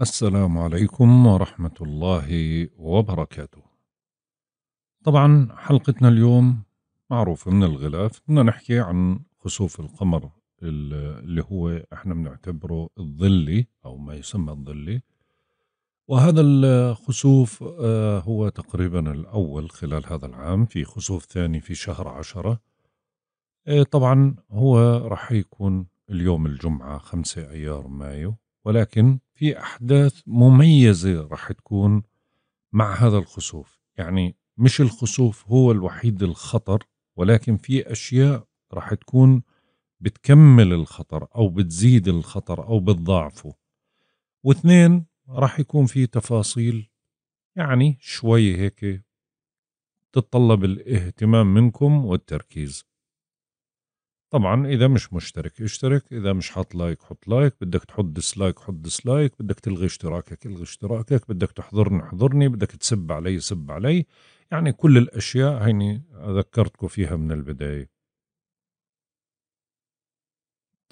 السلام عليكم ورحمة الله وبركاته. طبعا حلقتنا اليوم معروفة من الغلاف بدنا نحكي عن خسوف القمر اللي هو احنا بنعتبره الظلي أو ما يسمى الظلي وهذا الخسوف آه، هو تقريبا الأول خلال هذا العام في خسوف ثاني في شهر عشرة آه، طبعا هو رح يكون اليوم الجمعة خمسة أيار مايو ولكن في أحداث مميزة رح تكون مع هذا الخسوف يعني مش الخسوف هو الوحيد الخطر ولكن في أشياء رح تكون بتكمل الخطر أو بتزيد الخطر أو بتضاعفه واثنين رح يكون في تفاصيل يعني شوي هيك تتطلب الاهتمام منكم والتركيز طبعًا إذا مش مشترك اشترك، إذا مش حاط لايك حُط لايك، بدك تحُط ديسلايك حُط ديسلايك، بدك تلغي اشتراكك الغي اشتراكك، بدك تحضرني حضرني بدك تسب علي سب علي، يعني كل الأشياء هيني ذكّرتكم فيها من البداية.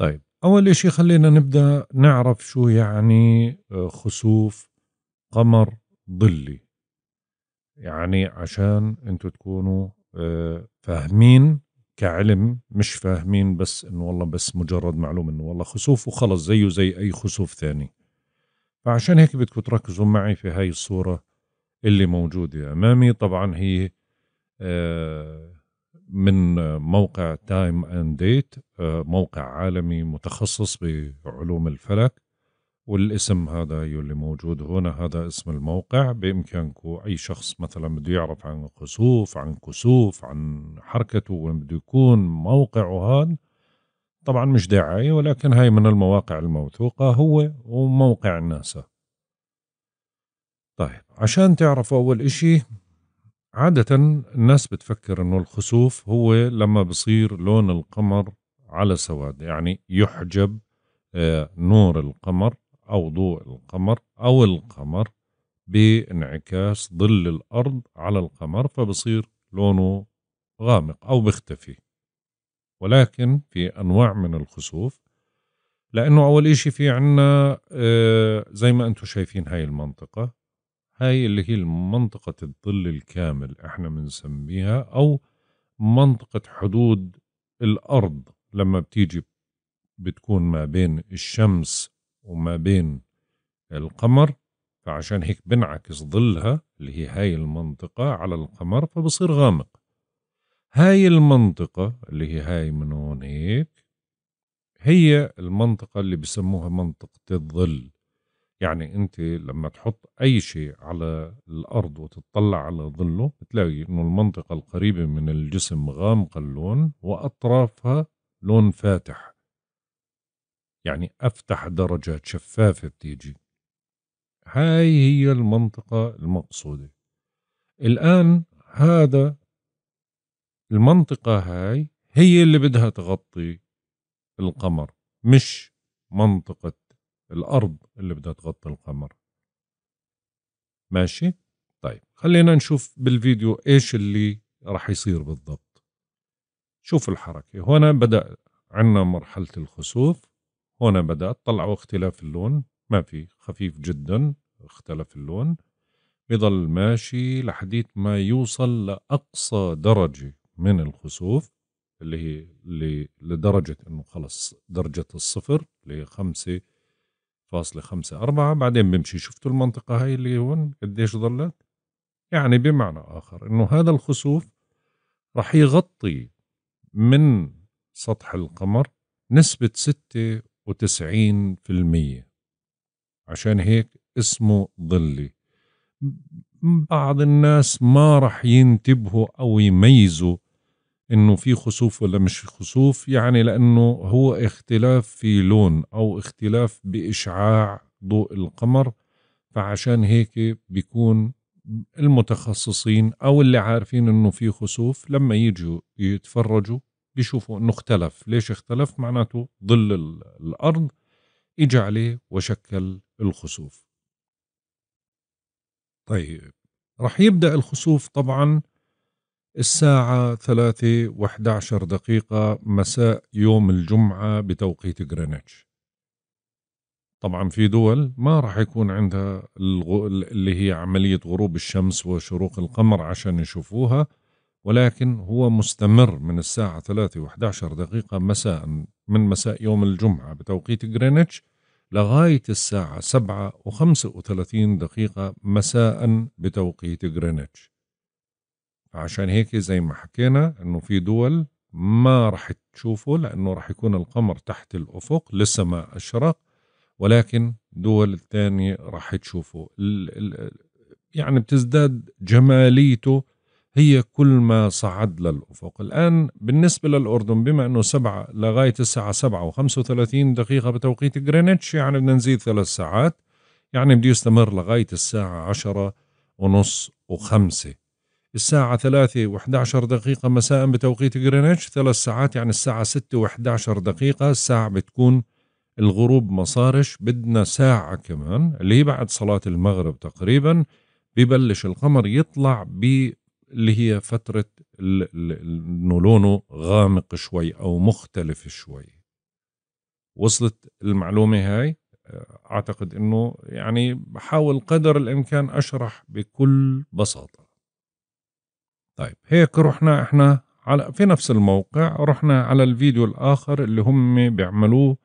طيب، أول إشي خلّينا نبدأ نعرف شو يعني آه، خسوف قمر ظلّي، يعني عشان أنتم تكونوا آه، فاهمين كعلم مش فاهمين بس انه والله بس مجرد معلومه انه والله خسوف وخلص زيه زي اي خسوف ثاني فعشان هيك بدكم تركزوا معي في هاي الصوره اللي موجوده امامي طبعا هي آه، من موقع تايم اند ديت موقع عالمي متخصص بعلوم الفلك والاسم هذا يلي موجود هنا هذا اسم الموقع بإمكانكم أي شخص مثلا بده يعرف عن كسوف عن كسوف عن حركته وين بده يكون موقعه هذا طبعا مش داعي ولكن هاي من المواقع الموثوقة هو وموقع الناسا طيب عشان تعرفوا أول إشي عادة الناس بتفكر إنه الخسوف هو لما بصير لون القمر على سواد يعني يحجب آه، نور القمر أو ضوء القمر أو القمر بانعكاس ظل الأرض على القمر فبصير لونه غامق أو بيختفي ولكن في أنواع من الخسوف لأنه أول إشي في عنا آه، زي ما أنتم شايفين هاي المنطقة هاي اللي هي منطقة الظل الكامل إحنا بنسميها أو منطقة حدود الأرض لما بتيجي بتكون ما بين الشمس وما بين القمر فعشان هيك بنعكس ظلها اللي هي هاي المنطقة على القمر فبصير غامق هاي المنطقة اللي هي هاي من هون هيك هي المنطقة اللي بسموها منطقة الظل يعني انت لما تحط اي شيء على الارض وتطلع على ظله بتلاقي انه المنطقة القريبة من الجسم غامقة اللون واطرافها لون فاتح يعني أفتح درجات شفافة بتيجي هاي هي المنطقة المقصودة الآن هذا المنطقة هاي هي اللي بدها تغطي القمر مش منطقة الأرض اللي بدها تغطي القمر ماشي طيب خلينا نشوف بالفيديو إيش اللي راح يصير بالضبط شوف الحركة هنا بدأ عنا مرحلة الخسوف هنا بدأت طلعوا اختلاف اللون ما في خفيف جدا اختلف اللون بضل ماشي لحديت ما يوصل لأقصى درجة من الخسوف اللي هي اللي لدرجة انه خلص درجة الصفر اللي هي خمسة فاصلة خمسة أربعة بعدين بمشي شفتوا المنطقة هاي اللي هون قديش ضلت يعني بمعنى آخر انه هذا الخسوف رح يغطي من سطح القمر نسبة ستة وتسعين في المية عشان هيك اسمه ظلي بعض الناس ما رح ينتبهوا أو يميزوا انه في خسوف ولا مش خسوف يعني لانه هو اختلاف في لون او اختلاف باشعاع ضوء القمر فعشان هيك بيكون المتخصصين او اللي عارفين انه في خسوف لما يجوا يتفرجوا بيشوفوا انه اختلف ليش اختلف معناته ظل الارض اجى عليه وشكل الخسوف طيب رح يبدأ الخسوف طبعا الساعة ثلاثة واحد عشر دقيقة مساء يوم الجمعة بتوقيت غرينتش طبعا في دول ما راح يكون عندها اللي هي عملية غروب الشمس وشروق القمر عشان يشوفوها ولكن هو مستمر من الساعة 3 و11 دقيقة مساء من مساء يوم الجمعة بتوقيت غرينتش لغاية الساعة 7 و35 دقيقة مساء بتوقيت غرينتش عشان هيك زي ما حكينا انه في دول ما راح تشوفه لانه راح يكون القمر تحت الافق لسه ما اشرق ولكن دول الثانية راح تشوفه يعني بتزداد جماليته هي كل ما صعد للأفق الآن بالنسبة للأردن بما أنه سبعة لغاية الساعة سبعة وخمسة وثلاثين دقيقة بتوقيت غرينتش يعني بدنا نزيد ثلاث ساعات يعني بده يستمر لغاية الساعة عشرة ونص وخمسة الساعة ثلاثة عشر دقيقة مساء بتوقيت غرينتش ثلاث ساعات يعني الساعة ستة عشر دقيقة الساعة بتكون الغروب ما صارش بدنا ساعة كمان اللي هي بعد صلاة المغرب تقريبا ببلش القمر يطلع ب اللي هي فترة انه لونه غامق شوي او مختلف شوي وصلت المعلومة هاي آه، اعتقد انه يعني بحاول قدر الامكان اشرح بكل بساطة طيب هيك رحنا احنا على في نفس الموقع رحنا على الفيديو الاخر اللي هم بيعملوه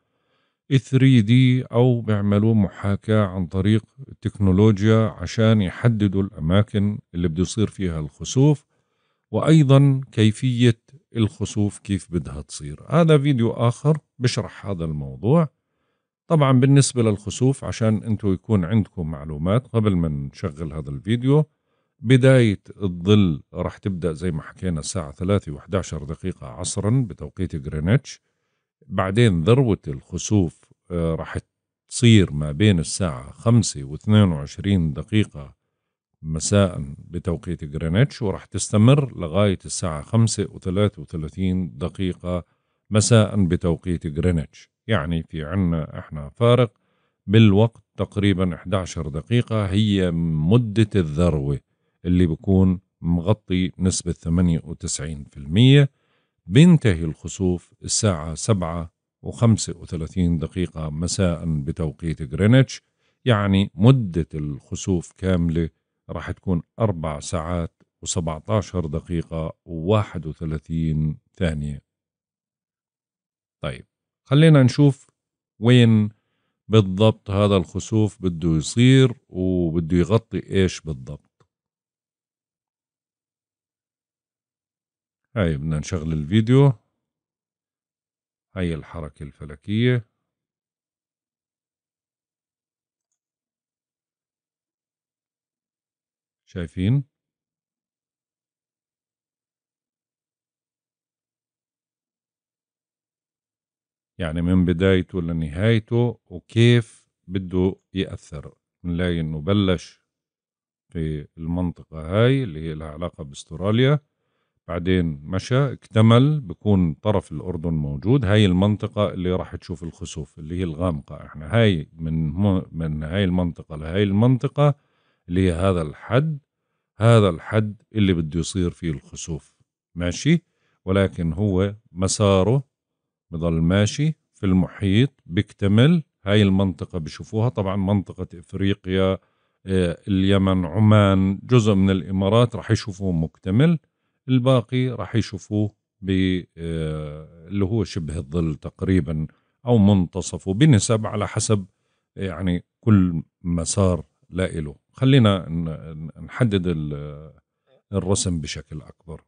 3 دي أو بيعملوا محاكاة عن طريق التكنولوجيا عشان يحددوا الأماكن اللي بده يصير فيها الخسوف وأيضا كيفية الخسوف كيف بدها تصير هذا فيديو آخر بشرح هذا الموضوع طبعا بالنسبة للخسوف عشان انتوا يكون عندكم معلومات قبل ما نشغل هذا الفيديو بداية الظل راح تبدأ زي ما حكينا الساعة 3 و11 دقيقة عصرا بتوقيت جرينتش بعدين ذروة الخسوف آه، راح تصير ما بين الساعة خمسة واثنين وعشرين دقيقة مساء بتوقيت غرينتش وراح تستمر لغاية الساعة خمسة وثلاث وثلاثين دقيقة مساء بتوقيت غرينتش يعني في عنا احنا فارق بالوقت تقريبا 11 دقيقة هي مدة الذروة اللي بكون مغطي نسبة 98% بينتهي الخسوف الساعة 7 و35 دقيقة مساء بتوقيت غرينتش يعني مدة الخسوف كاملة راح تكون أربع ساعات و17 دقيقة و31 ثانية طيب خلينا نشوف وين بالضبط هذا الخسوف بده يصير وبده يغطي ايش بالضبط هاي بدنا نشغل الفيديو هاي الحركة الفلكية شايفين يعني من بدايته لنهايته وكيف بده يأثر بنلاقي انه بلش في المنطقة هاي اللي هي لها علاقة باستراليا بعدين مشى اكتمل بكون طرف الأردن موجود هاي المنطقة اللي راح تشوف الخسوف اللي هي الغامقة احنا هاي من من هاي المنطقة لهاي المنطقة اللي هي هذا الحد هذا الحد اللي بده يصير فيه الخسوف ماشي ولكن هو مساره بضل ماشي في المحيط بيكتمل هاي المنطقة بشوفوها طبعا منطقة إفريقيا آه، اليمن عمان جزء من الإمارات راح يشوفوه مكتمل الباقي راح يشوفوه آه، اللي هو شبه الظل تقريبا او منتصفه بنسب على حسب يعني كل مسار لاله خلينا نحدد الرسم بشكل اكبر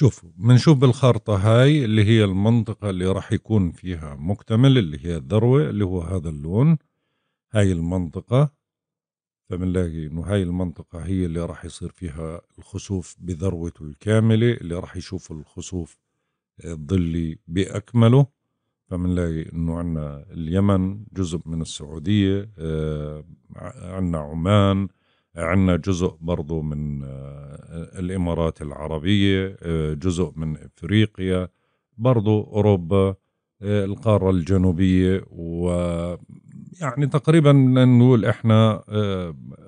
شوف بنشوف بالخارطة هاي اللي هي المنطقة اللي راح يكون فيها مكتمل اللي هي الذروة اللي هو هذا اللون هاي المنطقة فبنلاقي انه هاي المنطقة هي اللي راح يصير فيها الخسوف بذروته الكاملة اللي راح يشوف الخسوف الظلي بأكمله فبنلاقي انه عنا اليمن جزء من السعودية آه، عنا عمان عندنا جزء برضو من آه، الإمارات العربية آه، جزء من إفريقيا برضو أوروبا آه، القارة الجنوبية ويعني تقريبا نقول إحنا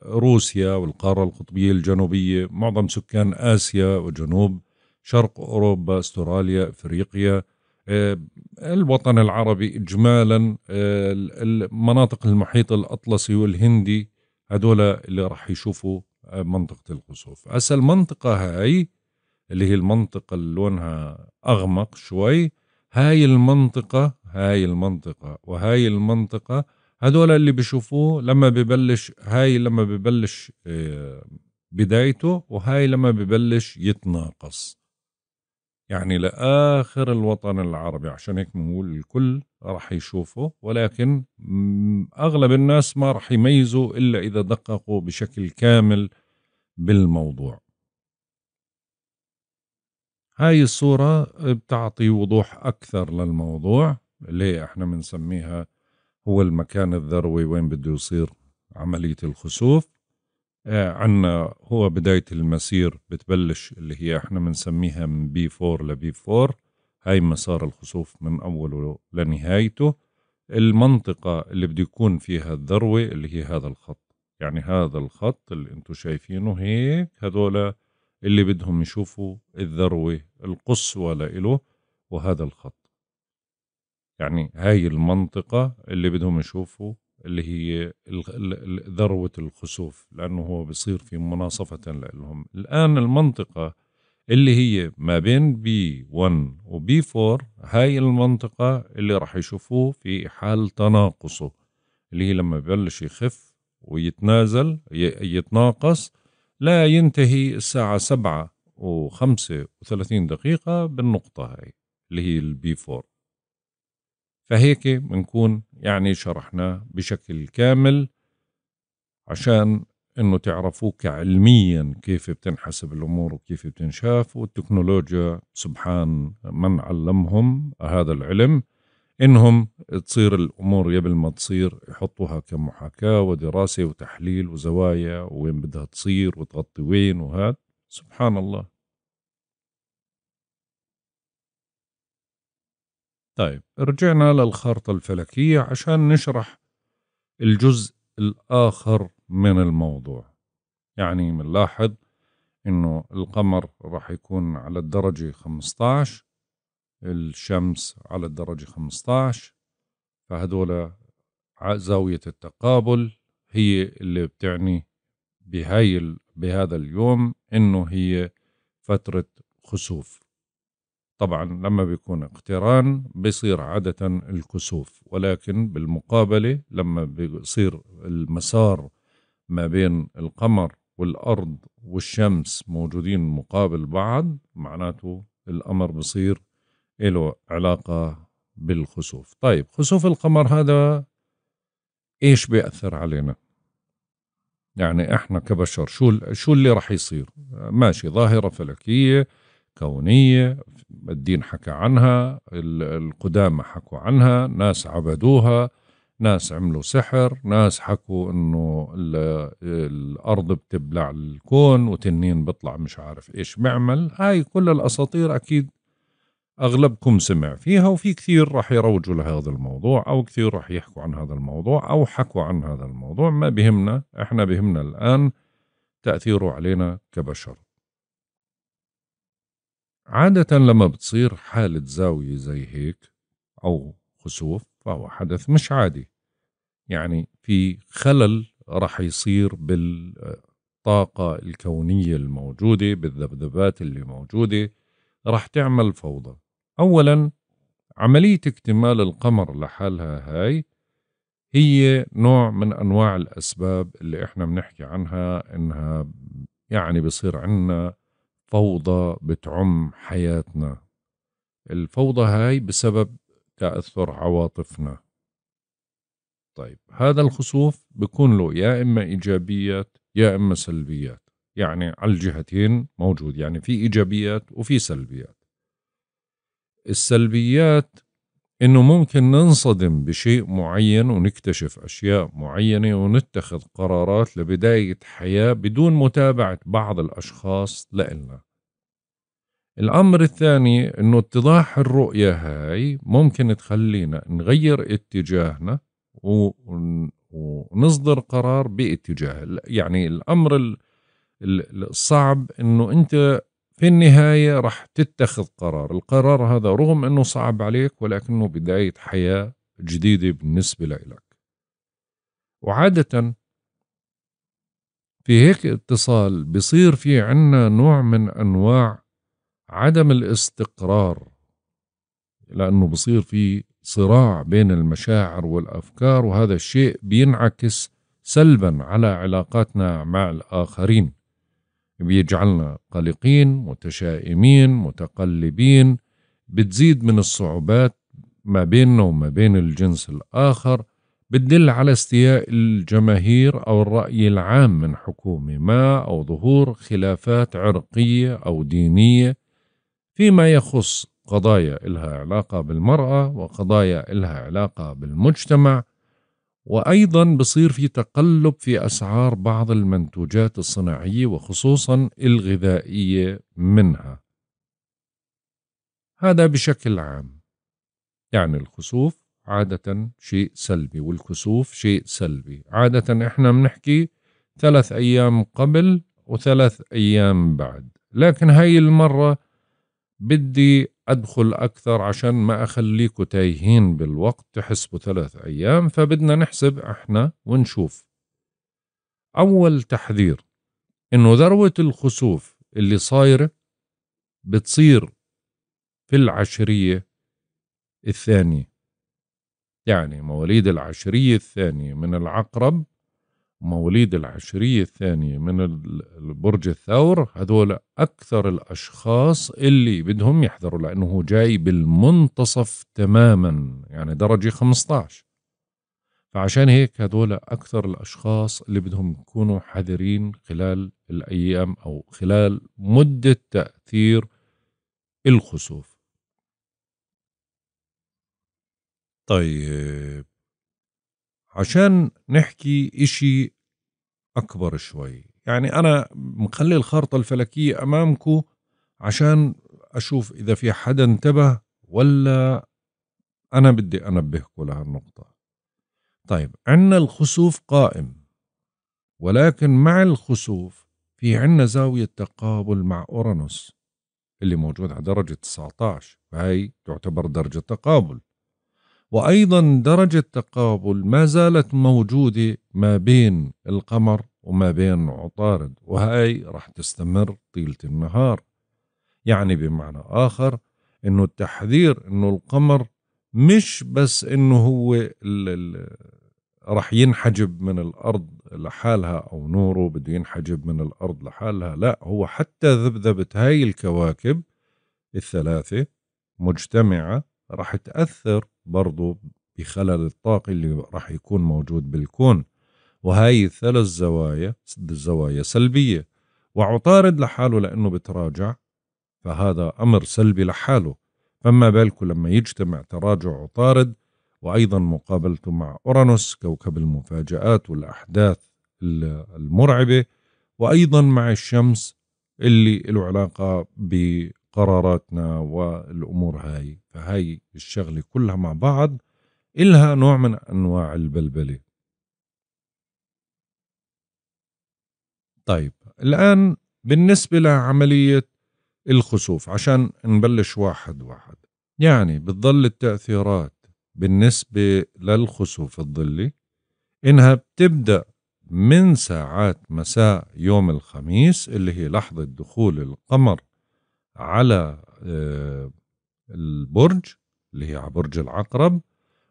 روسيا والقارة القطبية الجنوبية معظم سكان آسيا وجنوب شرق أوروبا استراليا إفريقيا الوطن العربي إجمالا المناطق المحيط الأطلسي والهندي هذول اللي راح يشوفوا منطقة الخسوف هسا المنطقة هاي اللي هي المنطقة اللي لونها أغمق شوي هاي المنطقة هاي المنطقة وهاي المنطقة هذول اللي بيشوفوه لما ببلش هاي لما ببلش آه، بدايته وهاي لما ببلش يتناقص يعني لاخر الوطن العربي عشان هيك بنقول الكل راح يشوفه ولكن اغلب الناس ما راح يميزوا الا اذا دققوا بشكل كامل بالموضوع هاي الصورة بتعطي وضوح أكثر للموضوع اللي احنا بنسميها هو المكان الذروي وين بده يصير عملية الخسوف آه، عنا هو بداية المسير بتبلش اللي هي احنا بنسميها من بي 4 لبي 4 هاي مسار الخسوف من أوله لنهايته المنطقة اللي بده يكون فيها الذروة اللي هي هذا الخط يعني هذا الخط اللي انتم شايفينه هيك هذول اللي بدهم يشوفوا الذروة القصوى لإله وهذا الخط يعني هاي المنطقة اللي بدهم يشوفوا اللي هي ذروة الخسوف لأنه هو بصير في مناصفة لهم الآن المنطقة اللي هي ما بين بي 1 وبي 4 هاي المنطقة اللي راح يشوفوه في حال تناقصه اللي هي لما يبلش يخف ويتنازل يتناقص لا ينتهي الساعة سبعة وخمسة وثلاثين دقيقة بالنقطة هاي اللي هي البي 4 فهيك بنكون يعني شرحنا بشكل كامل عشان انه تعرفوا كعلميا كيف بتنحسب الامور وكيف بتنشاف والتكنولوجيا سبحان من علمهم هذا العلم انهم تصير الامور قبل ما تصير يحطوها كمحاكاه ودراسه وتحليل وزوايا وين بدها تصير وتغطي وين وهذا سبحان الله طيب رجعنا للخارطة الفلكية عشان نشرح الجزء الآخر من الموضوع يعني بنلاحظ إنه القمر راح يكون على الدرجة 15 الشمس على الدرجة 15 فهدول زاوية التقابل هي اللي بتعني بهاي بهذا اليوم إنه هي فترة خسوف طبعا لما بيكون اقتران بيصير عادة الكسوف ولكن بالمقابلة لما بيصير المسار ما بين القمر والأرض والشمس موجودين مقابل بعض معناته الأمر بصير له علاقة بالخسوف طيب خسوف القمر هذا إيش بيأثر علينا يعني إحنا كبشر شو, شو اللي رح يصير ماشي ظاهرة فلكية كونية الدين حكى عنها القدامى حكوا عنها ناس عبدوها ناس عملوا سحر ناس حكوا انه الارض بتبلع الكون وتنين بيطلع مش عارف ايش بيعمل هاي كل الاساطير اكيد اغلبكم سمع فيها وفي كثير راح يروجوا لهذا الموضوع او كثير راح يحكوا عن هذا الموضوع او حكوا عن هذا الموضوع ما بهمنا احنا بهمنا الان تاثيره علينا كبشر عادة لما بتصير حالة زاوية زي هيك أو خسوف فهو حدث مش عادي يعني في خلل رح يصير بالطاقة الكونية الموجودة بالذبذبات اللي موجودة رح تعمل فوضى أولا عملية اكتمال القمر لحالها هاي هي نوع من أنواع الأسباب اللي إحنا بنحكي عنها إنها يعني بصير عنا فوضى بتعم حياتنا الفوضى هاي بسبب تأثر عواطفنا طيب هذا الخسوف بكون له يا إما إيجابيات يا إما سلبيات يعني على الجهتين موجود يعني في إيجابيات وفي سلبيات السلبيات انه ممكن ننصدم بشيء معين ونكتشف اشياء معينه ونتخذ قرارات لبدايه حياه بدون متابعه بعض الاشخاص لنا الامر الثاني انه اتضاح الرؤيه هاي ممكن تخلينا نغير اتجاهنا ونصدر قرار باتجاه يعني الامر الصعب انه انت في النهاية راح تتخذ قرار القرار هذا رغم أنه صعب عليك ولكنه بداية حياة جديدة بالنسبة لإلك وعادة في هيك اتصال بصير في عنا نوع من أنواع عدم الاستقرار لأنه بصير في صراع بين المشاعر والأفكار وهذا الشيء بينعكس سلبا على علاقاتنا مع الآخرين بيجعلنا قلقين متشائمين متقلبين بتزيد من الصعوبات ما بيننا وما بين الجنس الآخر بتدل على استياء الجماهير أو الرأي العام من حكومة ما أو ظهور خلافات عرقية أو دينية فيما يخص قضايا إلها علاقة بالمرأة وقضايا إلها علاقة بالمجتمع وأيضا بصير في تقلب في أسعار بعض المنتوجات الصناعية وخصوصا الغذائية منها هذا بشكل عام يعني الخسوف عادة شيء سلبي والكسوف شيء سلبي عادة احنا بنحكي ثلاث أيام قبل وثلاث أيام بعد لكن هاي المرة بدي أدخل أكثر عشان ما أخليكوا تايهين بالوقت تحسبوا ثلاث أيام فبدنا نحسب إحنا ونشوف أول تحذير إنه ذروة الخسوف اللي صايرة بتصير في العشرية الثانية يعني مواليد العشرية الثانية من العقرب مواليد العشرية الثانية من برج الثور هذول أكثر الأشخاص اللي بدهم يحذروا لأنه هو جاي بالمنتصف تماما يعني درجة 15 فعشان هيك هذول أكثر الأشخاص اللي بدهم يكونوا حذرين خلال الأيام أو خلال مدة تأثير الخسوف طيب عشان نحكي إشي أكبر شوي يعني أنا مخلي الخارطة الفلكية أمامكم عشان أشوف إذا في حدا انتبه ولا أنا بدي أنبهكم لهالنقطة طيب عنا الخسوف قائم ولكن مع الخسوف في عنا زاوية تقابل مع أورانوس اللي موجود على درجة 19 فهي تعتبر درجة تقابل وأيضا درجة تقابل ما زالت موجودة ما بين القمر وما بين عطارد وهي رح تستمر طيلة النهار يعني بمعنى آخر أنه التحذير أنه القمر مش بس أنه هو الـ الـ رح ينحجب من الأرض لحالها أو نوره بده ينحجب من الأرض لحالها لا هو حتى ذبذبة هاي الكواكب الثلاثة مجتمعة رح تأثر برضو بخلل الطاقي اللي راح يكون موجود بالكون وهاي الثلاث زوايا زوايا سلبية وعطارد لحاله لأنه بتراجع فهذا أمر سلبي لحاله فما بالكم لما يجتمع تراجع عطارد وأيضا مقابلته مع أورانوس كوكب المفاجآت والأحداث المرعبة وأيضا مع الشمس اللي له علاقة قراراتنا والامور هاي فهاي الشغله كلها مع بعض إلها نوع من انواع البلبله طيب الان بالنسبه لعمليه الخسوف عشان نبلش واحد واحد يعني بتضل التاثيرات بالنسبه للخسوف الظلي انها بتبدا من ساعات مساء يوم الخميس اللي هي لحظه دخول القمر على آه، البرج اللي هي على برج العقرب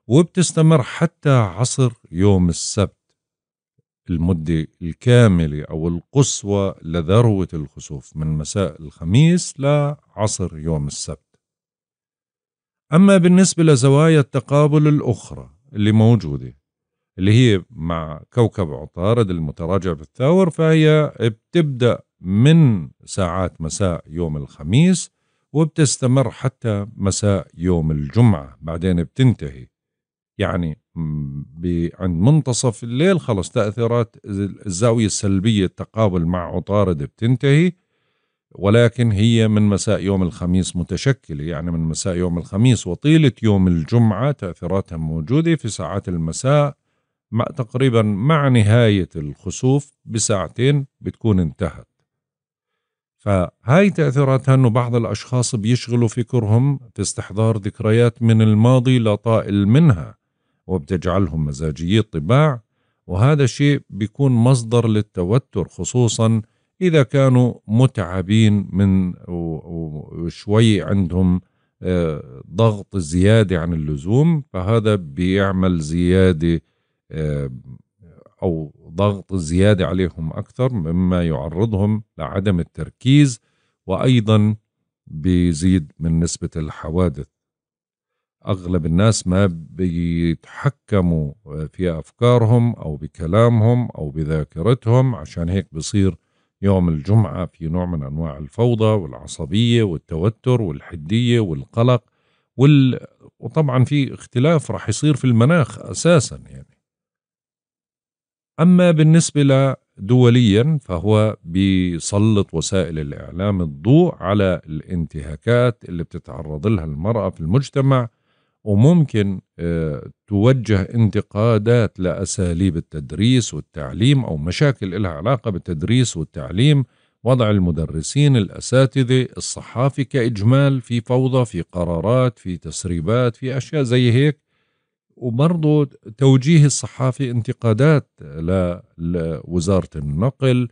وبتستمر حتى عصر يوم السبت المدة الكاملة أو القصوى لذروة الخسوف من مساء الخميس لعصر يوم السبت أما بالنسبة لزوايا التقابل الأخرى اللي موجودة اللي هي مع كوكب عطارد المتراجع بالثور فهي بتبدأ من ساعات مساء يوم الخميس وبتستمر حتى مساء يوم الجمعة بعدين بتنتهي يعني عند منتصف الليل خلص تأثيرات الزاوية السلبية التقابل مع عطارد بتنتهي ولكن هي من مساء يوم الخميس متشكلة يعني من مساء يوم الخميس وطيلة يوم الجمعة تأثيراتها موجودة في ساعات المساء مع تقريبا مع نهاية الخسوف بساعتين بتكون انتهت فهاي تأثيراتها أنه بعض الأشخاص بيشغلوا فكرهم في استحضار ذكريات من الماضي لا طائل منها وبتجعلهم مزاجيي الطباع وهذا شيء بيكون مصدر للتوتر خصوصا إذا كانوا متعبين من وشوي عندهم آه، ضغط زيادة عن اللزوم فهذا بيعمل زيادة آه، أو ضغط زيادة عليهم أكثر مما يعرضهم لعدم التركيز وأيضا بيزيد من نسبة الحوادث أغلب الناس ما بيتحكموا في أفكارهم أو بكلامهم أو بذاكرتهم عشان هيك بصير يوم الجمعة في نوع من أنواع الفوضى والعصبية والتوتر والحدية والقلق وال... وطبعا في اختلاف راح يصير في المناخ أساسا يعني أما بالنسبة لدوليا فهو بيسلط وسائل الإعلام الضوء على الانتهاكات اللي بتتعرض لها المرأة في المجتمع وممكن آه، توجه انتقادات لأساليب التدريس والتعليم أو مشاكل لها علاقة بالتدريس والتعليم وضع المدرسين الأساتذة الصحافي كإجمال في فوضى في قرارات في تسريبات في أشياء زي هيك وبرضه توجيه الصحافي انتقادات لوزارة النقل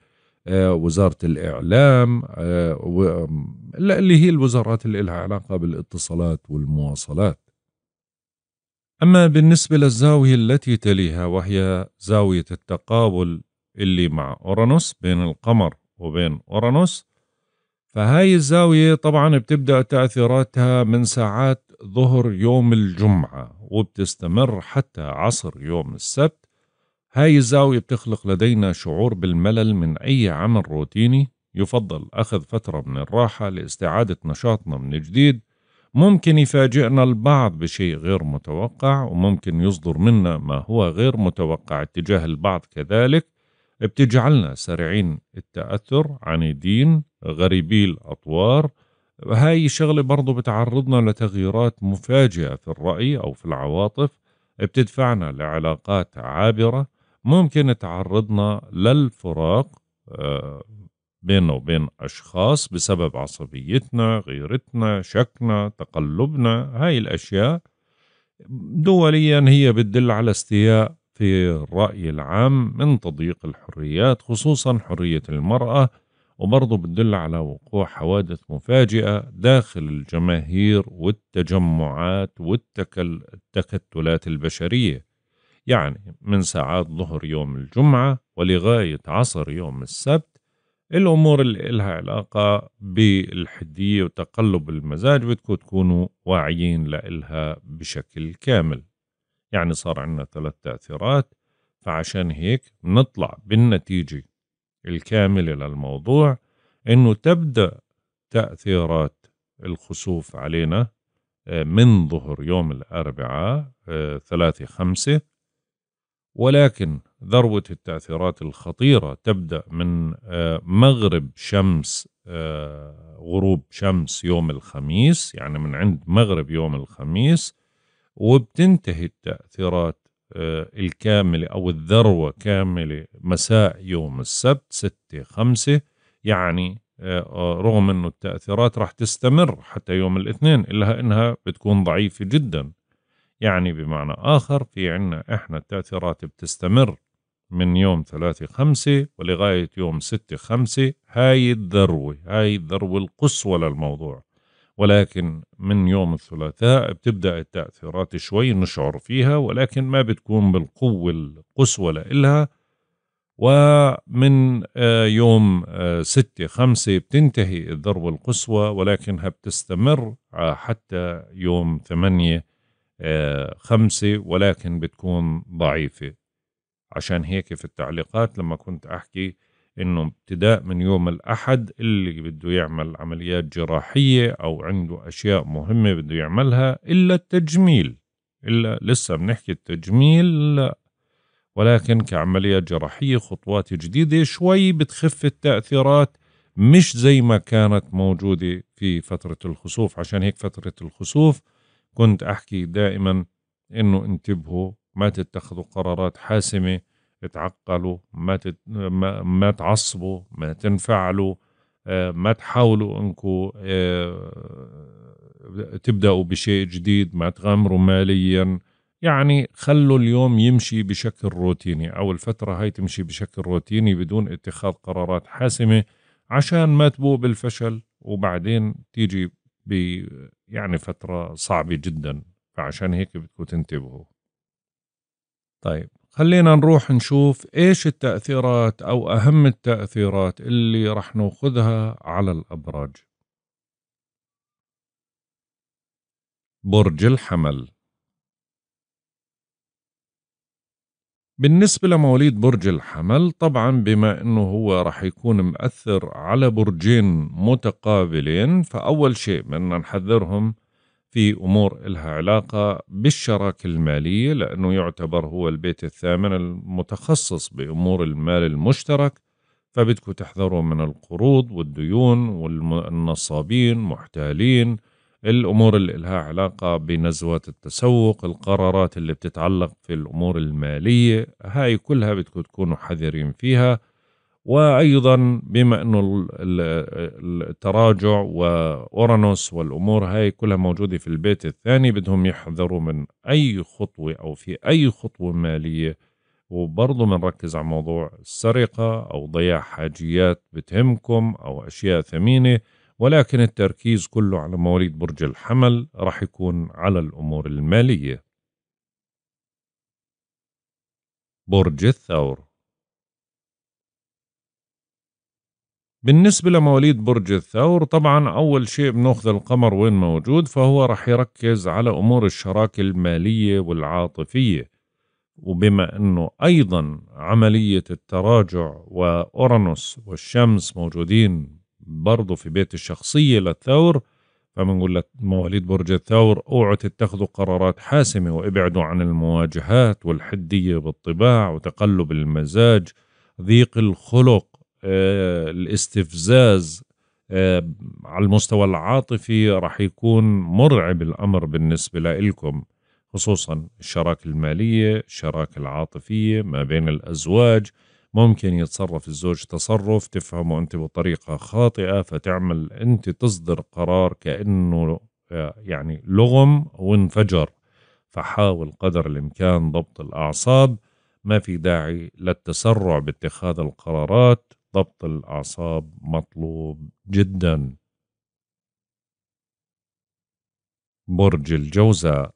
آه، وزارة الإعلام آه، اللي هي الوزارات اللي لها علاقة بالاتصالات والمواصلات أما بالنسبة للزاوية التي تليها وهي زاوية التقابل اللي مع أورانوس بين القمر وبين أورانوس فهاي الزاوية طبعا بتبدأ تأثيراتها من ساعات ظهر يوم الجمعة وبتستمر حتى عصر يوم السبت هاي الزاوية بتخلق لدينا شعور بالملل من أي عمل روتيني يفضل أخذ فترة من الراحة لاستعادة نشاطنا من جديد ممكن يفاجئنا البعض بشيء غير متوقع وممكن يصدر منا ما هو غير متوقع اتجاه البعض كذلك بتجعلنا سريعين التأثر عنيدين غريبي الأطوار هاي شغلة برضو بتعرضنا لتغييرات مفاجئة في الرأي أو في العواطف بتدفعنا لعلاقات عابرة ممكن تعرضنا للفراق آه، بينه وبين أشخاص بسبب عصبيتنا غيرتنا شكنا تقلبنا هاي الأشياء دوليا هي بتدل على استياء في الرأي العام من تضييق الحريات خصوصا حرية المرأة وبرضه بتدل على وقوع حوادث مفاجئة داخل الجماهير والتجمعات والتكتلات البشرية يعني من ساعات ظهر يوم الجمعة ولغاية عصر يوم السبت الأمور اللي إلها علاقة بالحدية وتقلب المزاج بدكم تكونوا واعيين لإلها بشكل كامل يعني صار عندنا ثلاث تأثيرات فعشان هيك نطلع بالنتيجة الكامل للموضوع أنه تبدأ تأثيرات الخسوف علينا آه، من ظهر يوم الأربعاء آه، ثلاثة خمسة ولكن ذروة التأثيرات الخطيرة تبدأ من آه، مغرب شمس غروب شمس يوم الخميس يعني من عند مغرب يوم الخميس وبتنتهي التأثيرات آه، الكاملة أو الذروة كاملة مساء يوم السبت ستة خمسة يعني آه، آه، رغم أنه التأثيرات راح تستمر حتى يوم الاثنين إلا أنها بتكون ضعيفة جدا يعني بمعنى آخر في عنا إحنا التأثيرات بتستمر من يوم ثلاثة خمسة ولغاية يوم ستة خمسة هاي الذروة هاي الذروة القصوى للموضوع ولكن من يوم الثلاثاء بتبدأ التأثيرات شوي نشعر فيها ولكن ما بتكون بالقوة القصوى لإلها ومن آه، يوم آه، ستة خمسة بتنتهي الذروة القصوى ولكنها بتستمر آه، حتى يوم ثمانية خمسة ولكن بتكون ضعيفة عشان هيك في التعليقات لما كنت أحكي انه ابتداء من يوم الاحد اللي بده يعمل عمليات جراحيه او عنده اشياء مهمه بده يعملها الا التجميل الا لسه بنحكي التجميل لا ولكن كعمليات جراحيه خطوات جديده شوي بتخف التاثيرات مش زي ما كانت موجوده في فتره الخسوف عشان هيك فتره الخسوف كنت احكي دائما انه انتبهوا ما تتخذوا قرارات حاسمه اتعقلوا ما تت... ما, ما تعصبوا ما تنفعلوا آه، ما تحاولوا انكم آه، تبداوا بشيء جديد ما تغامروا ماليا يعني خلوا اليوم يمشي بشكل روتيني او الفتره هاي تمشي بشكل روتيني بدون اتخاذ قرارات حاسمه عشان ما تبوء بالفشل وبعدين تيجي ب يعني فتره صعبه جدا فعشان هيك بدكم تنتبهوا طيب خلينا نروح نشوف ايش التأثيرات او اهم التأثيرات اللي رح ناخذها على الابراج برج الحمل بالنسبة لمواليد برج الحمل طبعا بما انه هو رح يكون مأثر على برجين متقابلين فأول شيء بدنا نحذرهم في أمور إلها علاقة بالشراكة المالية لأنه يعتبر هو البيت الثامن المتخصص بأمور المال المشترك فبدكم تحذروا من القروض والديون والنصابين محتالين الأمور اللي لها علاقة بنزوات التسوق القرارات اللي بتتعلق في الأمور المالية هاي كلها بدكم تكونوا حذرين فيها وايضا بما انه التراجع واورانوس والامور هاي كلها موجوده في البيت الثاني بدهم يحذروا من اي خطوه او في اي خطوه ماليه وبرضه بنركز على موضوع السرقه او ضياع حاجيات بتهمكم او اشياء ثمينه ولكن التركيز كله على مواليد برج الحمل راح يكون على الامور الماليه برج الثور بالنسبة لمواليد برج الثور طبعا أول شيء بناخذ القمر وين موجود فهو رح يركز على أمور الشراكة المالية والعاطفية وبما أنه أيضا عملية التراجع وأورانوس والشمس موجودين برضو في بيت الشخصية للثور فبنقول لمواليد برج الثور اوعوا تتخذوا قرارات حاسمة وابعدوا عن المواجهات والحدية بالطباع وتقلب المزاج ضيق الخلق آه، الاستفزاز آه، على المستوى العاطفي راح يكون مرعب الأمر بالنسبة لإلكم خصوصا الشراكة المالية الشراكة العاطفية ما بين الأزواج ممكن يتصرف الزوج تصرف تفهمه أنت بطريقة خاطئة فتعمل أنت تصدر قرار كأنه آه، يعني لغم وانفجر فحاول قدر الإمكان ضبط الأعصاب ما في داعي للتسرع باتخاذ القرارات ضبط الاعصاب مطلوب جدا برج الجوزاء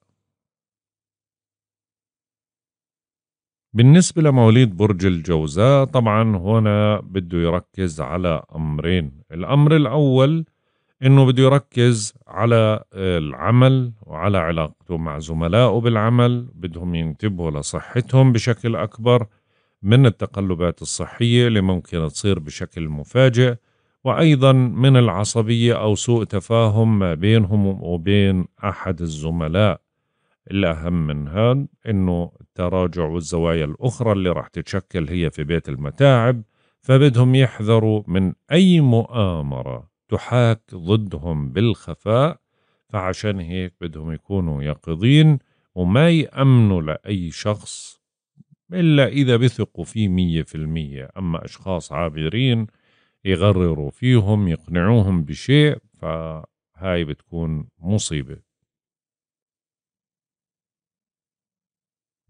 بالنسبة لمواليد برج الجوزاء طبعا هنا بده يركز على أمرين الأمر الأول إنه بده يركز على العمل وعلى علاقته مع زملائه بالعمل بدهم ينتبهوا لصحتهم بشكل أكبر من التقلبات الصحية اللي ممكن تصير بشكل مفاجئ وأيضا من العصبية أو سوء تفاهم ما بينهم وبين أحد الزملاء الأهم من هذا أنه التراجع والزوايا الأخرى اللي راح تتشكل هي في بيت المتاعب فبدهم يحذروا من أي مؤامرة تحاك ضدهم بالخفاء فعشان هيك بدهم يكونوا يقظين وما يأمنوا لأي شخص إلا إذا بثقوا فيه مية في المية أما أشخاص عابرين يغرروا فيهم يقنعوهم بشيء فهاي بتكون مصيبة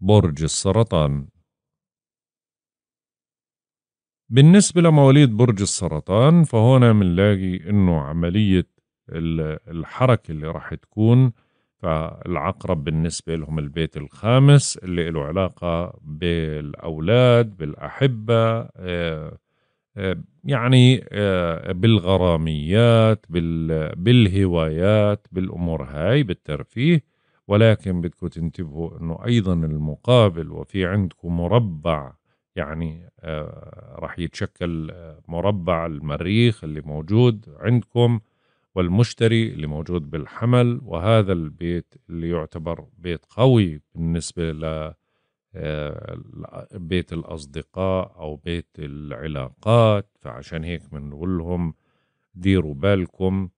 برج السرطان بالنسبة لمواليد برج السرطان فهنا بنلاقي إنه عملية الحركة اللي راح تكون فالعقرب بالنسبة لهم البيت الخامس اللي له علاقة بالأولاد بالأحبة آه، آه، يعني آه، بالغراميات بالهوايات بالأمور هاي بالترفيه ولكن بدكم تنتبهوا أنه أيضا المقابل وفي عندكم مربع يعني رح يتشكل مربع المريخ اللي موجود عندكم والمشتري اللي موجود بالحمل وهذا البيت اللي يعتبر بيت قوي بالنسبة ل آه، بيت الأصدقاء أو بيت العلاقات فعشان هيك بنقول لهم ديروا بالكم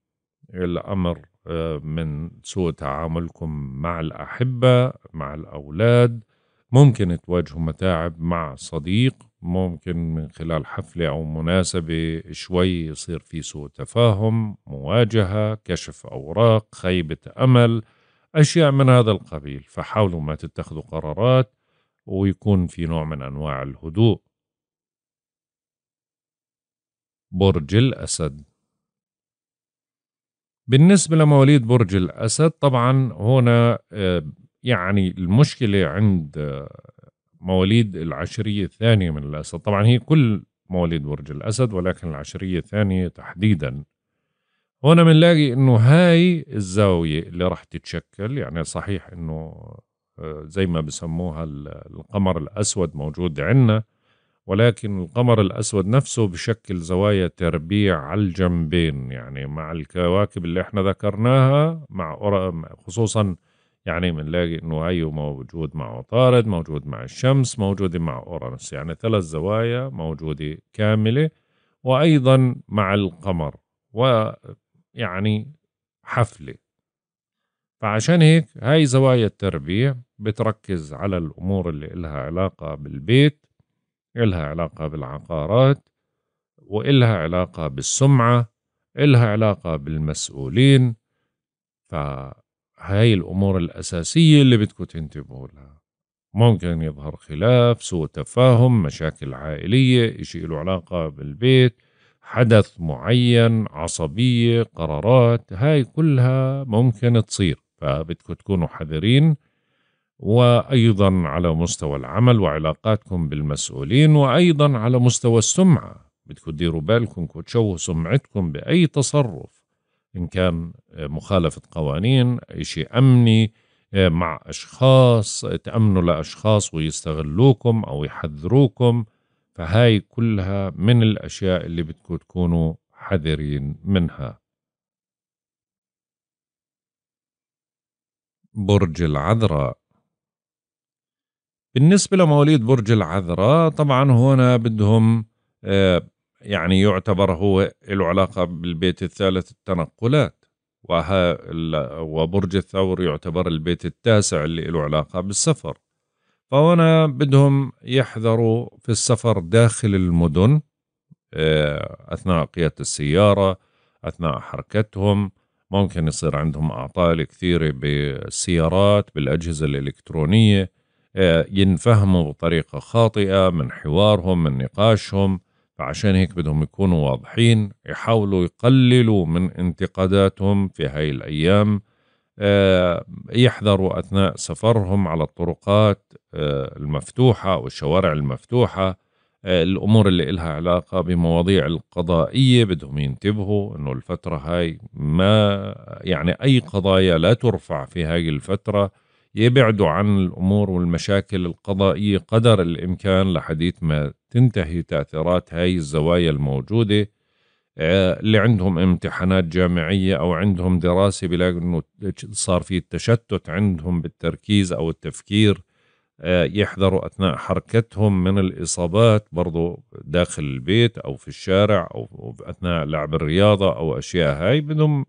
الأمر آه، من سوء تعاملكم مع الأحبة مع الأولاد ممكن تواجهوا متاعب مع صديق ممكن من خلال حفلة أو مناسبة شوي يصير في سوء تفاهم مواجهة كشف أوراق خيبة أمل أشياء من هذا القبيل فحاولوا ما تتخذوا قرارات ويكون في نوع من أنواع الهدوء برج الأسد بالنسبة لمواليد برج الأسد طبعا هنا آه، يعني المشكلة عند آه، مواليد العشرية الثانية من الأسد طبعا هي كل مواليد برج الأسد ولكن العشرية الثانية تحديدا هنا بنلاقي انه هاي الزاوية اللي راح تتشكل يعني صحيح انه آه، زي ما بسموها القمر الأسود موجود عندنا ولكن القمر الأسود نفسه بشكل زوايا تربيع على الجنبين يعني مع الكواكب اللي احنا ذكرناها مع خصوصا يعني بنلاقي انه ايو موجود مع عطارد موجود مع الشمس موجودة مع اورانوس يعني ثلاث زوايا موجودة كاملة وايضا مع القمر ويعني حفلة فعشان هيك هاي زوايا التربيع بتركز على الامور اللي إلها علاقة بالبيت إلها علاقة بالعقارات وإلها علاقة بالسمعة إلها علاقة بالمسؤولين ف هاي الأمور الأساسية اللي بدكم تنتبهوا لها ممكن يظهر خلاف سوء تفاهم مشاكل عائلية إشي له علاقة بالبيت حدث معين عصبية قرارات هاي كلها ممكن تصير فبدكم تكونوا حذرين وأيضا على مستوى العمل وعلاقاتكم بالمسؤولين وأيضا على مستوى السمعة بدكم تديروا بالكم وتشوهوا سمعتكم بأي تصرف إن كان آه، مخالفة قوانين شيء أمني آه، مع أشخاص تأمنوا لأشخاص ويستغلوكم أو يحذروكم فهاي كلها من الأشياء اللي بدكم تكونوا حذرين منها برج العذراء بالنسبة لمواليد برج العذراء طبعا هنا بدهم آه، يعني يعتبر هو له علاقة بالبيت الثالث التنقلات وها وبرج الثور يعتبر البيت التاسع اللي له علاقة بالسفر فهنا بدهم يحذروا في السفر داخل المدن آه، أثناء قيادة السيارة أثناء حركتهم ممكن يصير عندهم أعطال كثيرة بالسيارات بالأجهزة الإلكترونية آه، ينفهموا بطريقة خاطئة من حوارهم من نقاشهم فعشان هيك بدهم يكونوا واضحين يحاولوا يقللوا من انتقاداتهم في هاي الأيام آه، يحذروا أثناء سفرهم على الطرقات آه، المفتوحة والشوارع المفتوحة آه، الأمور اللي إلها علاقة بمواضيع القضائية بدهم ينتبهوا أنه الفترة هاي ما يعني أي قضايا لا ترفع في هاي الفترة يبعدوا عن الأمور والمشاكل القضائية قدر الإمكان لحديث ما تنتهي تأثيرات هاي الزوايا الموجودة آه، اللي عندهم امتحانات جامعية أو عندهم دراسة بلاقوا أنه صار في تشتت عندهم بالتركيز أو التفكير آه، يحذروا أثناء حركتهم من الإصابات برضو داخل البيت أو في الشارع أو أثناء لعب الرياضة أو أشياء هاي بدهم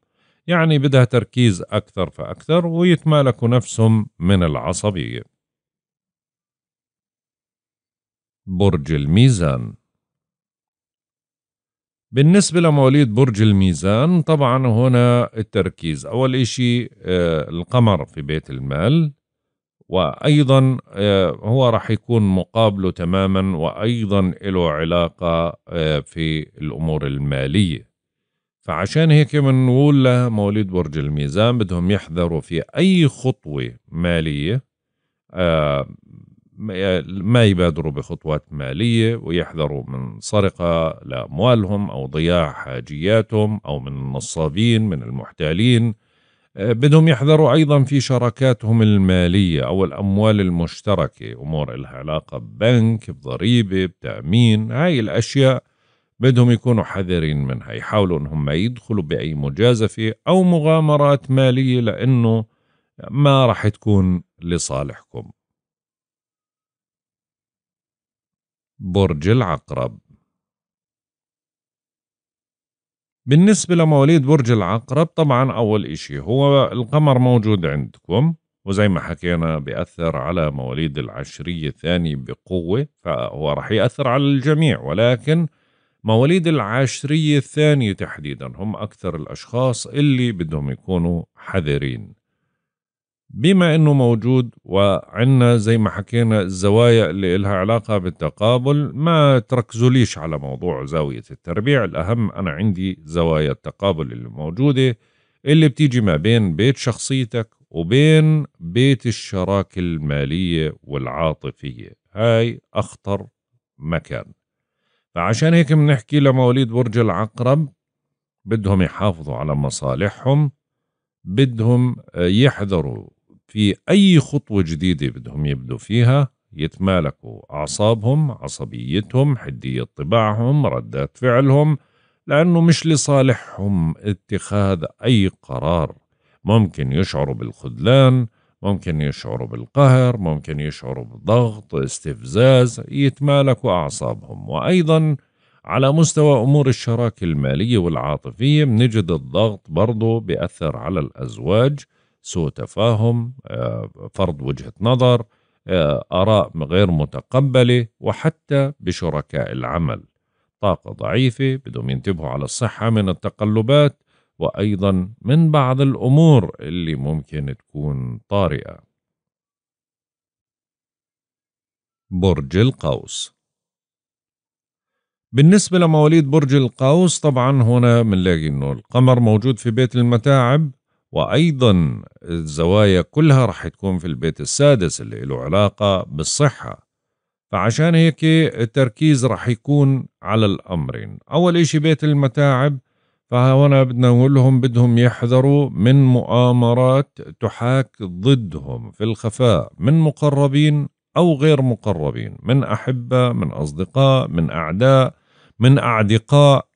يعني بدها تركيز أكثر فأكثر ويتمالكوا نفسهم من العصبية برج الميزان بالنسبة لمواليد برج الميزان طبعا هنا التركيز أول إشي آه، القمر في بيت المال وأيضا آه، هو راح يكون مقابله تماما وأيضا له علاقة آه، في الأمور المالية فعشان هيك بنقول لمواليد برج الميزان بدهم يحذروا في أي خطوة مالية ما يبادروا بخطوات مالية ويحذروا من سرقة لأموالهم أو ضياع حاجياتهم أو من النصابين من المحتالين آه، بدهم يحذروا أيضا في شراكاتهم المالية أو الأموال المشتركة أمور إلها علاقة ببنك بضريبة بتأمين هاي الأشياء بدهم يكونوا حذرين منها يحاولوا أنهم ما يدخلوا بأي مجازفة أو مغامرات مالية لأنه ما راح تكون لصالحكم برج العقرب بالنسبة لمواليد برج العقرب طبعا أول إشي هو القمر موجود عندكم وزي ما حكينا بأثر على مواليد العشرية الثانية بقوة فهو رح يأثر على الجميع ولكن مواليد العشرية الثانية تحديدا هم أكثر الأشخاص اللي بدهم يكونوا حذرين بما انه موجود وعندنا زي ما حكينا الزوايا اللي إلها علاقه بالتقابل ما تركزوليش على موضوع زاويه التربيع الاهم انا عندي زوايا التقابل اللي موجوده اللي بتيجي ما بين بيت شخصيتك وبين بيت الشراكه الماليه والعاطفيه هاي اخطر مكان فعشان هيك بنحكي لمواليد برج العقرب بدهم يحافظوا على مصالحهم بدهم يحذروا في أي خطوة جديدة بدهم يبدوا فيها يتمالكوا أعصابهم عصبيتهم حدية طباعهم ردات فعلهم لأنه مش لصالحهم اتخاذ أي قرار ممكن يشعروا بالخذلان ممكن يشعروا بالقهر ممكن يشعروا بالضغط استفزاز يتمالكوا أعصابهم وأيضا على مستوى أمور الشراكة المالية والعاطفية بنجد الضغط برضو بيأثر على الأزواج سوء تفاهم آه، فرض وجهة نظر آه، آراء غير متقبلة وحتى بشركاء العمل طاقة ضعيفة بدهم ينتبهوا على الصحة من التقلبات وأيضا من بعض الأمور اللي ممكن تكون طارئة برج القوس بالنسبة لمواليد برج القوس طبعا هنا بنلاقي انه القمر موجود في بيت المتاعب وايضا الزوايا كلها رح تكون في البيت السادس اللي له علاقه بالصحه فعشان هيك التركيز رح يكون على الامرين اول اشي بيت المتاعب فهنا بدنا نقول لهم بدهم يحذروا من مؤامرات تحاك ضدهم في الخفاء من مقربين او غير مقربين من احبه من اصدقاء من اعداء من اعدقاء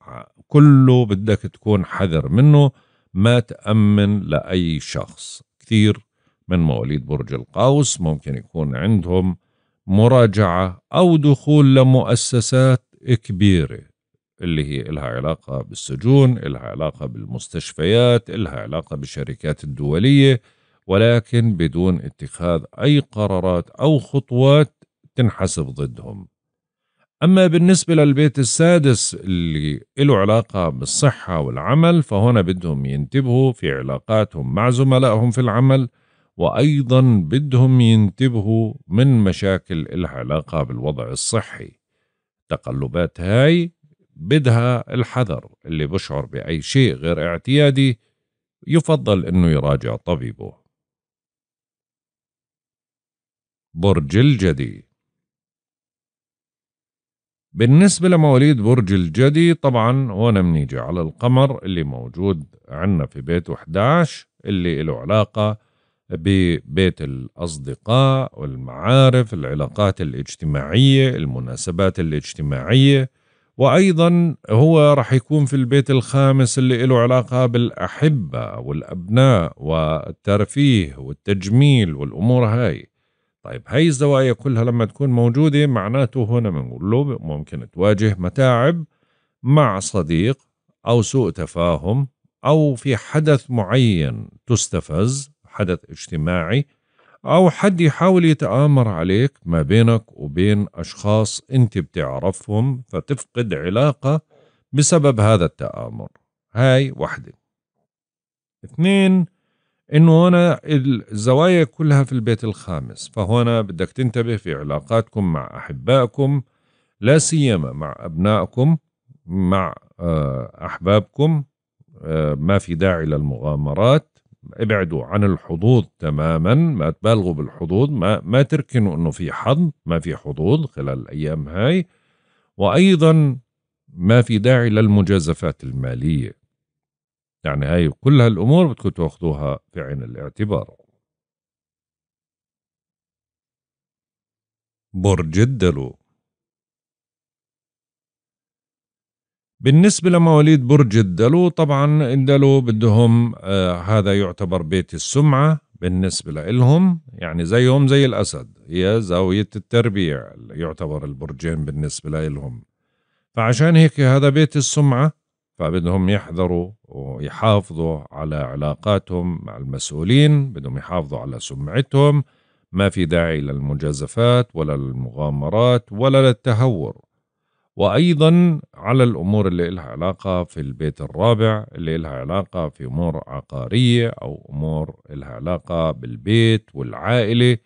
كله بدك تكون حذر منه ما تأمن لأي شخص كثير من مواليد برج القوس ممكن يكون عندهم مراجعة أو دخول لمؤسسات كبيرة اللي هي إلها علاقة بالسجون إلها علاقة بالمستشفيات إلها علاقة بالشركات الدولية ولكن بدون اتخاذ أي قرارات أو خطوات تنحسب ضدهم أما بالنسبة للبيت السادس اللي له علاقة بالصحة والعمل فهنا بدهم ينتبهوا في علاقاتهم مع زملائهم في العمل وأيضا بدهم ينتبهوا من مشاكل إلها علاقة بالوضع الصحي تقلبات هاي بدها الحذر اللي بشعر بأي شيء غير اعتيادي يفضل أنه يراجع طبيبه برج الجدي بالنسبة لمواليد برج الجدي طبعا هون بنيجي على القمر اللي موجود عندنا في بيت 11 اللي له علاقة ببيت الأصدقاء والمعارف العلاقات الاجتماعية المناسبات الاجتماعية وأيضا هو رح يكون في البيت الخامس اللي له علاقة بالأحبة والأبناء والترفيه والتجميل والأمور هاي طيب هاي الزوايا كلها لما تكون موجودة معناته هنا بنقول له ممكن تواجه متاعب مع صديق أو سوء تفاهم أو في حدث معين تستفز حدث اجتماعي أو حد يحاول يتآمر عليك ما بينك وبين أشخاص أنت بتعرفهم فتفقد علاقة بسبب هذا التآمر هاي واحدة اثنين انه هنا الزوايا كلها في البيت الخامس فهنا بدك تنتبه في علاقاتكم مع احبائكم لا سيما مع ابنائكم مع آه، احبابكم آه، ما في داعي للمغامرات ابعدوا عن الحظوظ تماما ما تبالغوا بالحظوظ ما ما تركنوا انه في حظ ما في حظوظ خلال الايام هاي وايضا ما في داعي للمجازفات الماليه يعني هاي كل هالامور بدكم تاخذوها في عين الاعتبار برج الدلو بالنسبة لمواليد برج الدلو طبعا الدلو بدهم آه هذا يعتبر بيت السمعة بالنسبة لهم يعني زيهم زي الأسد هي زاوية التربيع يعتبر البرجين بالنسبة لهم فعشان هيك هذا بيت السمعة فبدهم يحذروا ويحافظوا على علاقاتهم مع المسؤولين بدهم يحافظوا على سمعتهم ما في داعي للمجازفات ولا للمغامرات ولا للتهور وأيضا على الأمور اللي إلها علاقة في البيت الرابع اللي إلها علاقة في أمور عقارية أو أمور إلها علاقة بالبيت والعائلة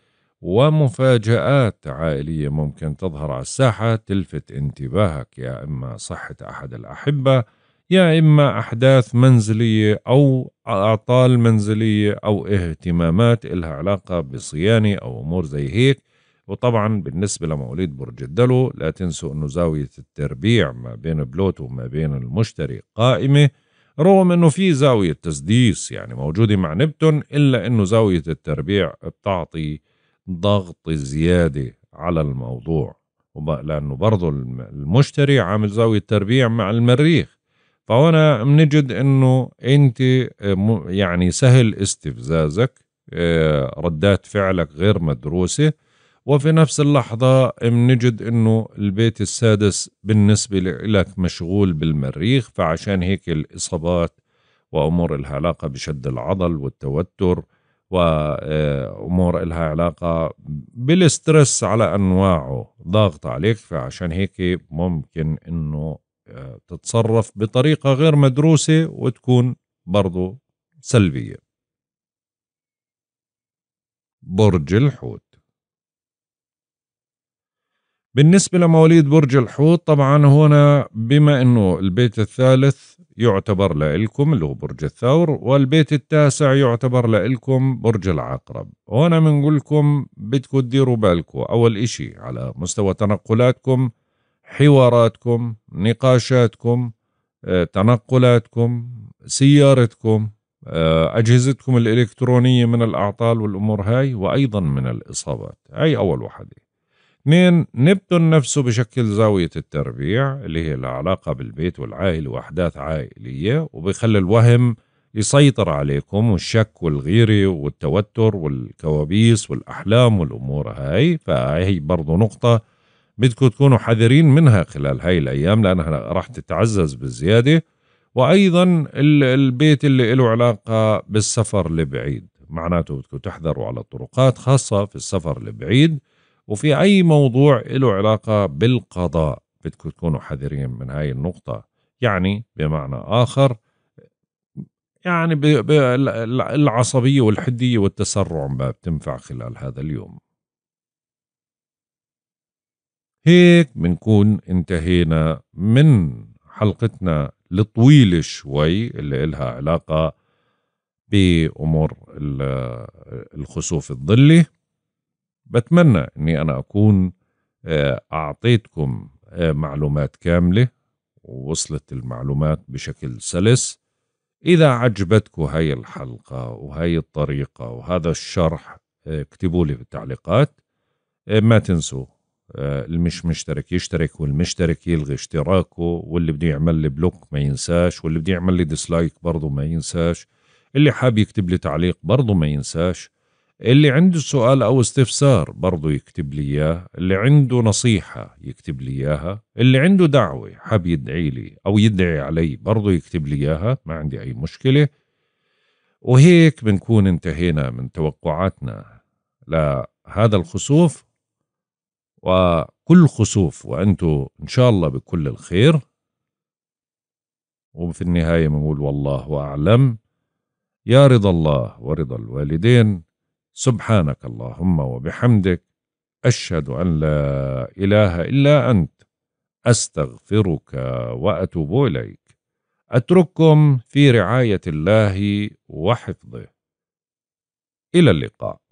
ومفاجآت عائلية ممكن تظهر على الساحة تلفت انتباهك يا إما صحة أحد الأحبة يا إما أحداث منزلية أو أعطال منزلية أو اهتمامات إلها علاقة بصيانة أو أمور زي هيك وطبعا بالنسبة لمواليد برج الدلو لا تنسوا أنه زاوية التربيع ما بين بلوتو وما بين المشتري قائمة رغم أنه في زاوية تسديس يعني موجودة مع نبتون إلا أنه زاوية التربيع بتعطي ضغط زيادة على الموضوع لأنه برضه المشتري عامل زاوية تربيع مع المريخ فهنا بنجد انه انت آه، يعني سهل استفزازك آه، ردات فعلك غير مدروسه وفي نفس اللحظة بنجد انه البيت السادس بالنسبة لك مشغول بالمريخ فعشان هيك الاصابات وامور الها علاقة بشد العضل والتوتر وامور آه، الها علاقة بالسترس على انواعه ضاغط عليك فعشان هيك ممكن انه تتصرف بطريقة غير مدروسة وتكون برضو سلبية برج الحوت بالنسبة لمواليد برج الحوت طبعا هنا بما انه البيت الثالث يعتبر لإلكم اللي هو برج الثور والبيت التاسع يعتبر لإلكم برج العقرب وأنا بنقول لكم بدكم تديروا بالكم أول إشي على مستوى تنقلاتكم حواراتكم نقاشاتكم آه، تنقلاتكم سيارتكم آه، أجهزتكم الإلكترونية من الأعطال والأمور هاي وأيضا من الإصابات هاي أول وحدة اثنين نبتن نفسه بشكل زاوية التربيع اللي هي العلاقة بالبيت والعائلة وأحداث عائلية وبيخلي الوهم يسيطر عليكم والشك والغيرة والتوتر والكوابيس والأحلام والأمور هاي فهي برضو نقطة بدكم تكونوا حذرين منها خلال هاي الأيام لأنها راح تتعزز بزيادة وأيضا البيت اللي له علاقة بالسفر لبعيد معناته بدكم تحذروا على الطرقات خاصة في السفر لبعيد وفي أي موضوع له علاقة بالقضاء بدكم تكونوا حذرين من هاي النقطة يعني بمعنى آخر يعني العصبية والحدية والتسرع ما بتنفع خلال هذا اليوم هيك بنكون انتهينا من حلقتنا الطويلة شوي اللي إلها علاقة بأمور الخسوف الظلي بتمنى أني أنا أكون آه، أعطيتكم آه، معلومات كاملة ووصلت المعلومات بشكل سلس إذا عجبتكم هاي الحلقة وهاي الطريقة وهذا الشرح آه، اكتبوا لي بالتعليقات ما تنسوا آه، المش مشترك يشترك والمشترك يلغي اشتراكه واللي بده يعمل لي بلوك ما ينساش واللي بده يعمل لي ديسلايك برضه ما ينساش اللي حاب يكتب لي تعليق برضه ما ينساش اللي عنده سؤال أو استفسار برضه يكتب لي إياه اللي عنده نصيحة يكتب لي إياها اللي عنده دعوة حاب يدعي لي أو يدعي علي برضه يكتب لي إياها ما عندي أي مشكلة وهيك بنكون انتهينا من توقعاتنا لهذا الخسوف وكل خسوف وانتو إن شاء الله بكل الخير وفي النهاية بنقول والله أعلم يا رضا الله ورضا الوالدين سبحانك اللهم وبحمدك أشهد أن لا إله إلا أنت أستغفرك وأتوب إليك أترككم في رعاية الله وحفظه إلى اللقاء